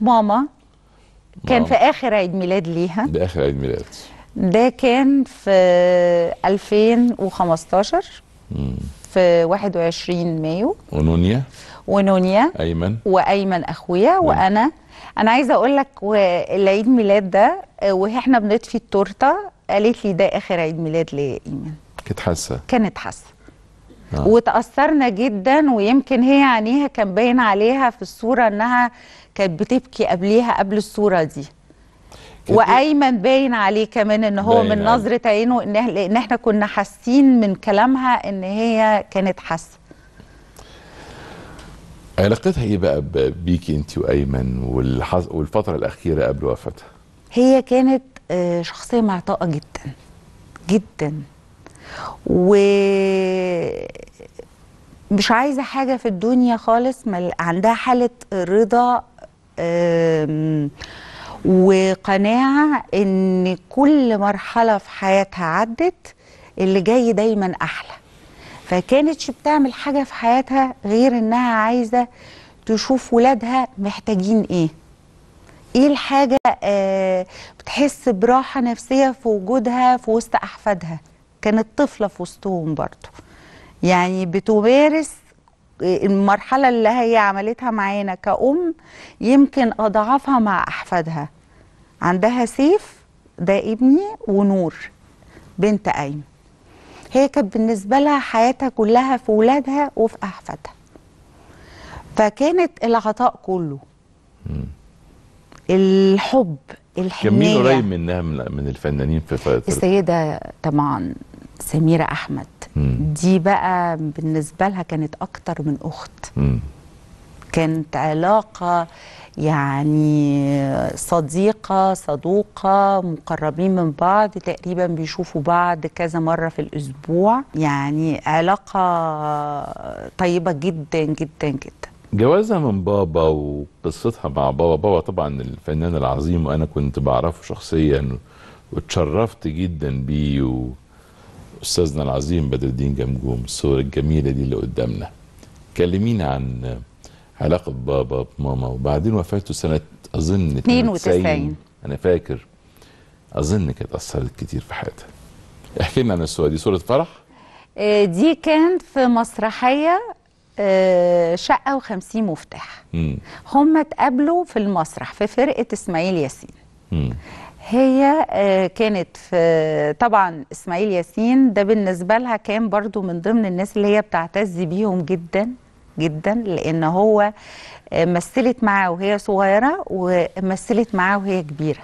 ماما كان ماما. في اخر عيد ميلاد ليها ده اخر عيد ميلاد ده كان في 2015 امم في 21 مايو ونونيا ونونيا ايمن وايمن اخويا وانا انا عايزه اقول لك العيد ميلاد ده واحنا بنطفي التورته قالت لي ده اخر عيد ميلاد ليا ايمن كانت حاسه كانت حاسه آه. وتأثرنا جدا ويمكن هي عينيها كان باين عليها في الصورة انها كانت بتبكي قبليها قبل الصورة دي إيه؟ وايمن باين عليه كمان ان هو من نظره عينه ان احنا كنا حاسين من كلامها ان هي كانت حاسه علاقتها ايه بقى بيكي انت وايمن والفتره الاخيره قبل وفاتها هي كانت آه، شخصيه معطاءه جدا جدا و مش عايزه حاجه في الدنيا خالص عندها حاله رضا وقناعه ان كل مرحله في حياتها عدت اللي جاي دايما احلى فكانتش بتعمل حاجه في حياتها غير انها عايزه تشوف ولادها محتاجين ايه ايه الحاجه آه بتحس براحه نفسيه في وجودها في وسط احفادها كانت طفله في وسطهم برضه يعني بتمارس المرحلة اللي هي عملتها معانا كأم يمكن أضعافها مع أحفادها عندها سيف ده ابني ونور بنت أيمن هي كانت بالنسبة لها حياتها كلها في ولادها وفي أحفادها فكانت العطاء كله الحب الحنية كان مين قريب منها من الفنانين في فترة السيدة طبعا سميرة أحمد دي بقى بالنسبه لها كانت اكتر من اخت كانت علاقه يعني صديقه صدوقه مقربين من بعض تقريبا بيشوفوا بعض كذا مره في الاسبوع يعني علاقه طيبه جدا جدا جدا جوازها من بابا وقصتها مع بابا بابا طبعا الفنان العظيم وانا كنت بعرفه شخصيا واتشرفت جدا بيه و... استاذنا العظيم بدر الدين جمجوم الصور الجميله دي اللي قدامنا كلمينا عن علاقه بابا بماما وبعدين وفاته سنه اظن 92 انا فاكر اظن كانت اثرت كتير في حياتها احكي لنا عن الصوره دي صوره فرح آه، دي كان في مسرحيه آه، شقه و50 مفتاح هم اتقابلوا في المسرح في فرقه اسماعيل ياسين هي آه، كانت في طبعا اسماعيل ياسين ده بالنسبه لها كان برضو من ضمن الناس اللي هي بتعتز بيهم جدا جدا لان هو آه، مثلت معاه وهي صغيره ومثلت معاه وهي كبيره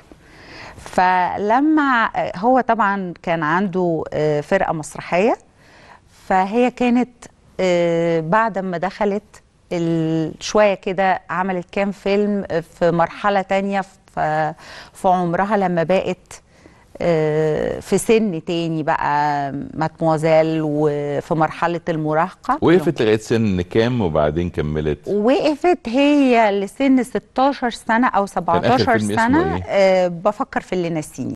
فلما آه، هو طبعا كان عنده فرقه مسرحيه فهي كانت بعد ما دخلت شويه كده عملت كام فيلم في مرحله تانية في في عمرها لما بقت آه، في سن تاني بقى ماتموزيل وفي مرحله المراهقه وقفت لغايه سن كام وبعدين كملت وقفت هي لسن 16 سنه او 17 سنه إيه؟ آه، بفكر في اللي ناسيني